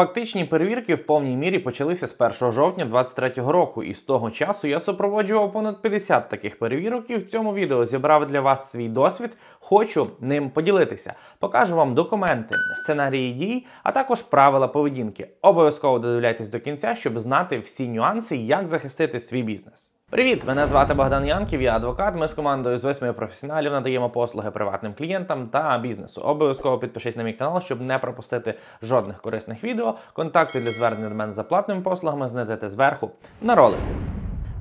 Фактичні перевірки в повній мірі почалися з 1 жовтня 2023 року, і з того часу я супроводжував понад 50 таких перевірок. І в цьому відео зібрав для вас свій досвід. Хочу ним поділитися. Покажу вам документи, сценарії дій, а також правила поведінки. Обов'язково додивляйтесь до кінця, щоб знати всі нюанси, як захистити свій бізнес. Привіт, мене звати Богдан Янків. Я адвокат. Ми з командою з восьми професіоналів надаємо послуги приватним клієнтам та бізнесу. Обов'язково підпишись на мій канал, щоб не пропустити жодних корисних відео. Контакти для звернення до мене за платними послугами знайдете зверху на ролику.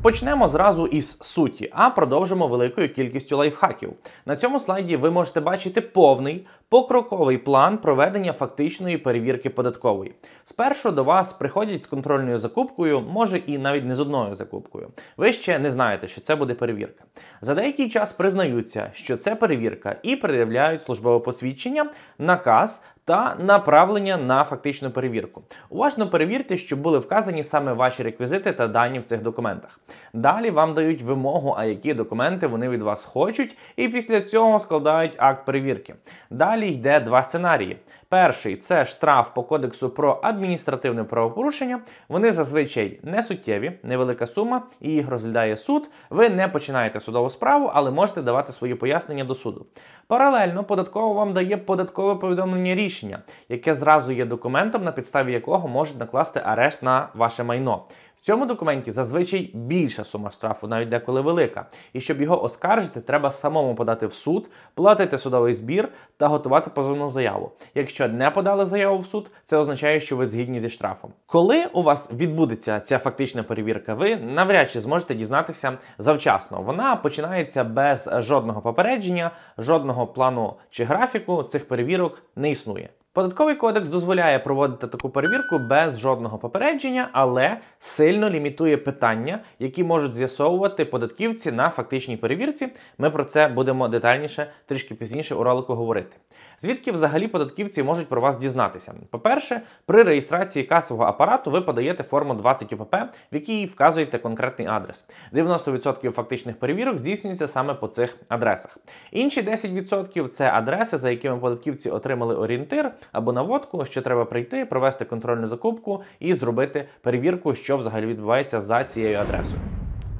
Почнемо зразу із суті, а продовжимо великою кількістю лайфхаків. На цьому слайді ви можете бачити повний покроковий план проведення фактичної перевірки податкової. Спершу до вас приходять з контрольною закупкою, може і навіть не з одною закупкою. Ви ще не знаєте, що це буде перевірка. За деякий час признаються, що це перевірка, і пред'являють службове посвідчення, наказ. Та направлення на фактичну перевірку. Уважно перевірте, щоб були вказані саме ваші реквізити та дані в цих документах. Далі вам дають вимогу, а які документи вони від вас хочуть, і після цього складають акт перевірки. Далі Далі йде два сценарії. Перший це штраф по кодексу про адміністративне правопорушення. Вони зазвичай не суттєві, невелика сума, і їх розглядає суд. Ви не починаєте судову справу, але можете давати свої пояснення до суду. Паралельно податково вам дає податкове повідомлення рішення, яке зразу є документом, на підставі якого можуть накласти арешт на ваше майно. В цьому документі зазвичай більша сума штрафу, навіть деколи велика. І щоб його оскаржити, треба самому подати в суд, платити судовий збір та готувати позовну заяву. Якщо не подали заяву в суд, це означає, що ви згідні зі штрафом. Коли у вас відбудеться ця фактична перевірка, ви навряд чи зможете дізнатися завчасно. Вона починається без жодного попередження, жодного плану чи графіку. Цих перевірок не існує. Податковий кодекс дозволяє проводити таку перевірку без жодного попередження, але сильно лімітує питання, які можуть з'ясовувати податківці на фактичній перевірці. Ми про це будемо детальніше трішки пізніше у ролику говорити. Звідки взагалі податківці можуть про вас дізнатися? По-перше, при реєстрації касового апарату ви подаєте форму 20 ОПП, в якій вказуєте конкретний адрес. 90% фактичних перевірок здійснюється саме по цих адресах. Інші 10% це адреси, за якими податківці отримали орієнтир або наводку, що треба прийти, провести контрольну закупку і зробити перевірку, що взагалі відбувається за цією адресою.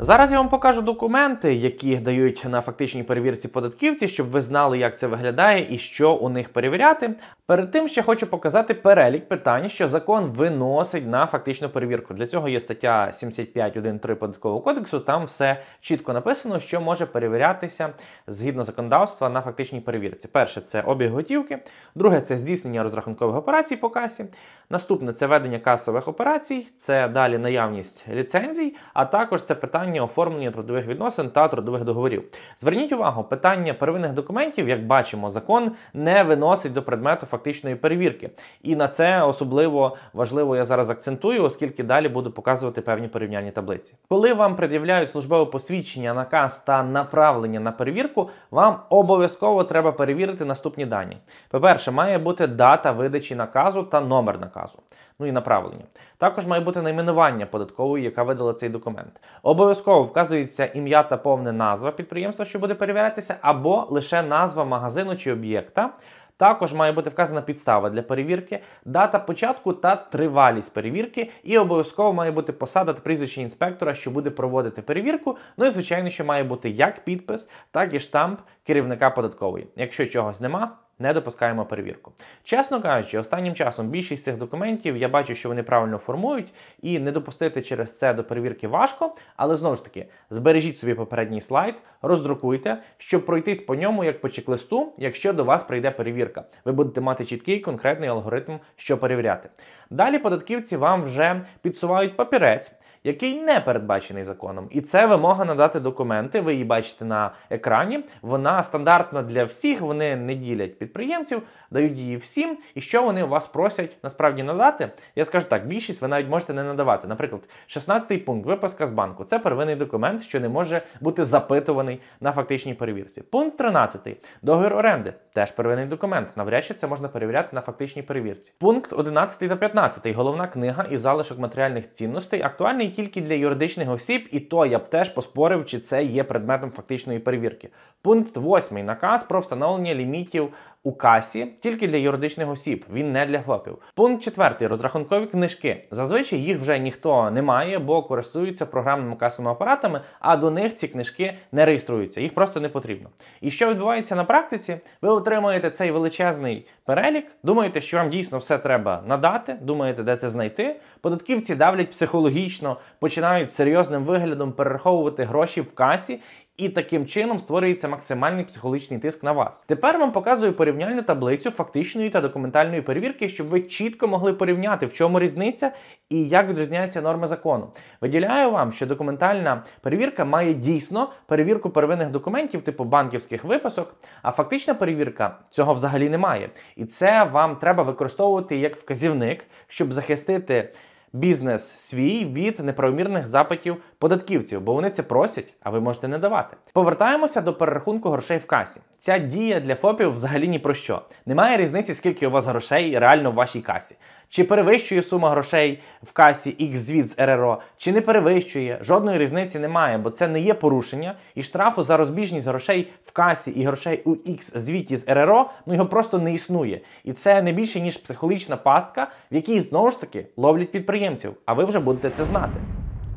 Зараз я вам покажу документи, які дають на фактичній перевірці податківці, щоб ви знали, як це виглядає і що у них перевіряти. Перед тим ще хочу показати перелік питань, що закон виносить на фактичну перевірку. Для цього є стаття 75.1.3 податкового кодексу. Там все чітко написано, що може перевірятися згідно законодавства на фактичній перевірці. Перше це обіг готівки, друге це здійснення розрахункових операцій по касі. Наступне це ведення касових операцій, це далі наявність ліцензій, а також це питання питання оформлення трудових відносин та трудових договорів. Зверніть увагу, питання первинних документів, як бачимо, закон не виносить до предмету фактичної перевірки. І на це особливо важливо я зараз акцентую, оскільки далі буду показувати певні порівняльні таблиці. Коли вам пред'являють службове посвідчення, наказ та направлення на перевірку, вам обов'язково треба перевірити наступні дані. По-перше, має бути дата видачі наказу та номер наказу ну і направлення. Також має бути найменування податкової, яка видала цей документ. Обов'язково вказується ім'я та повне назва підприємства, що буде перевірятися, або лише назва магазину чи об'єкта. Також має бути вказана підстава для перевірки, дата початку та тривалість перевірки, і обов'язково має бути посада та прізвище інспектора, що буде проводити перевірку. Ну і звичайно, що має бути як підпис, так і штамп керівника податкової. Якщо чогось нема, не допускаємо перевірку. Чесно кажучи, останнім часом більшість цих документів я бачу, що вони правильно формують, і не допустити через це до перевірки важко, але знову ж таки, збережіть собі попередній слайд, роздрукуйте, щоб пройтись по ньому як по чек-листу, якщо до вас прийде перевірка. Ви будете мати чіткий конкретний алгоритм, що перевіряти. Далі податківці вам вже підсувають папірець який не передбачений законом. І це вимога надати документи. Ви її бачите на екрані. Вона стандартна для всіх. Вони не ділять підприємців, дають її всім. І що вони у вас просять насправді надати? Я скажу так: більшість ви навіть можете не надавати. Наприклад, 16-й пункт випуска з банку це первинний документ, що не може бути запитуваний на фактичній перевірці. Пункт 13. договір оренди теж первинний документ. Навряд чи це можна перевіряти на фактичній перевірці. Пункт 11 та 15. головна книга і залишок матеріальних цінностей актуальний тільки для юридичних осіб, і то я б теж поспорив, чи це є предметом фактичної перевірки. Пункт 8. наказ про встановлення лімітів у касі тільки для юридичних осіб, він не для ФОПів. Пункт четвертий розрахункові книжки. Зазвичай їх вже ніхто не має, бо користуються програмними касовими апаратами, а до них ці книжки не реєструються, їх просто не потрібно. І що відбувається на практиці? Ви отримуєте цей величезний перелік, думаєте, що вам дійсно все треба надати, думаєте, де це знайти. Податківці давлять психологічно, починають серйозним виглядом перераховувати гроші в касі. І таким чином створюється максимальний психологічний тиск на вас. Тепер вам показую порівняльну таблицю фактичної та документальної перевірки, щоб ви чітко могли порівняти, в чому різниця і як відрізняються норми закону. Виділяю вам, що документальна перевірка має дійсно перевірку первинних документів, типу банківських виписок, а фактична перевірка цього взагалі немає. І це вам треба використовувати як вказівник, щоб захистити бізнес свій від неправомірних запитів податківців, бо вони це просять, а ви можете не давати. Повертаємося до перерахунку грошей в касі. Ця дія для ФОПів взагалі ні про що. Немає різниці, скільки у вас грошей реально в вашій касі. Чи перевищує сума грошей в касі X звіт з РРО, чи не перевищує, жодної різниці немає, бо це не є порушення. І штрафу за розбіжність грошей в касі і грошей у X звіті з РРО ну його просто не існує. І це не більше ніж психологічна пастка, в якій знову ж таки ловлять підприємців. А ви вже будете це знати.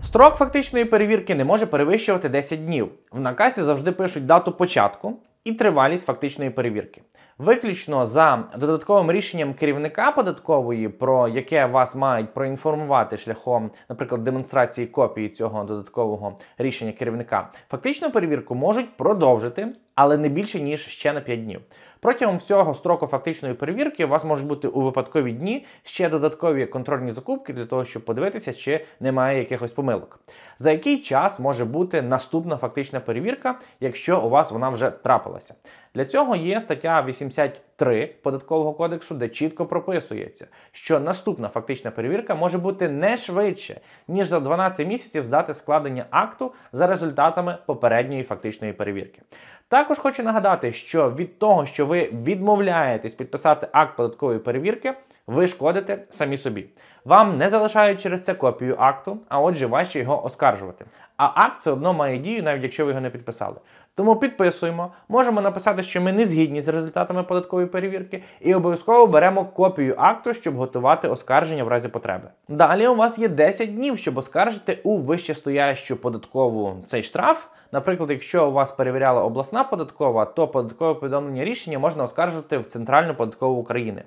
Строк фактичної перевірки не може перевищувати 10 днів. В наказі завжди пишуть дату початку, і тривалість фактичної перевірки. Виключно за додатковим рішенням керівника податкової, про яке вас мають проінформувати шляхом, наприклад, демонстрації копії цього додаткового рішення керівника, фактичну перевірку можуть продовжити але не більше ніж ще на 5 днів. Протягом всього строку фактичної перевірки у вас можуть бути у випадкові дні ще додаткові контрольні закупки для того, щоб подивитися, чи немає якихось помилок. За який час може бути наступна фактична перевірка, якщо у вас вона вже трапилася? Для цього є стаття 83 податкового кодексу, де чітко прописується, що наступна фактична перевірка може бути не швидше, ніж за 12 місяців здати складення акту за результатами попередньої фактичної перевірки. Також хочу нагадати, що від того, що ви відмовляєтесь підписати акт податкової перевірки, ви шкодите самі собі. Вам не залишають через це копію акту, а отже, важче його оскаржувати. А акт все одно має дію, навіть якщо ви його не підписали. Тому підписуємо, можемо написати, що ми не згідні з результатами податкової перевірки, і обов'язково беремо копію акту, щоб готувати оскарження в разі потреби. Далі у вас є 10 днів, щоб оскаржити у вищестоящу податкову цей штраф. Наприклад, якщо у вас перевіряла обласна податкова, то податкове повідомлення рішення можна оскаржити в Центральну податкову України.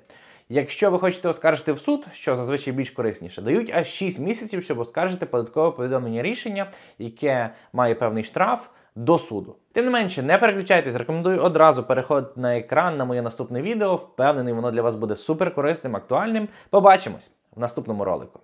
Якщо ви хочете оскаржити в суд, що зазвичай більш корисніше, дають аж 6 місяців, щоб оскаржити податкове повідомлення рішення, яке має певний штраф. До суду, тим не менше, не переключайтесь, рекомендую одразу переходити на екран на моє наступне відео. Впевнений, воно для вас буде супер корисним, актуальним. Побачимось в наступному ролику.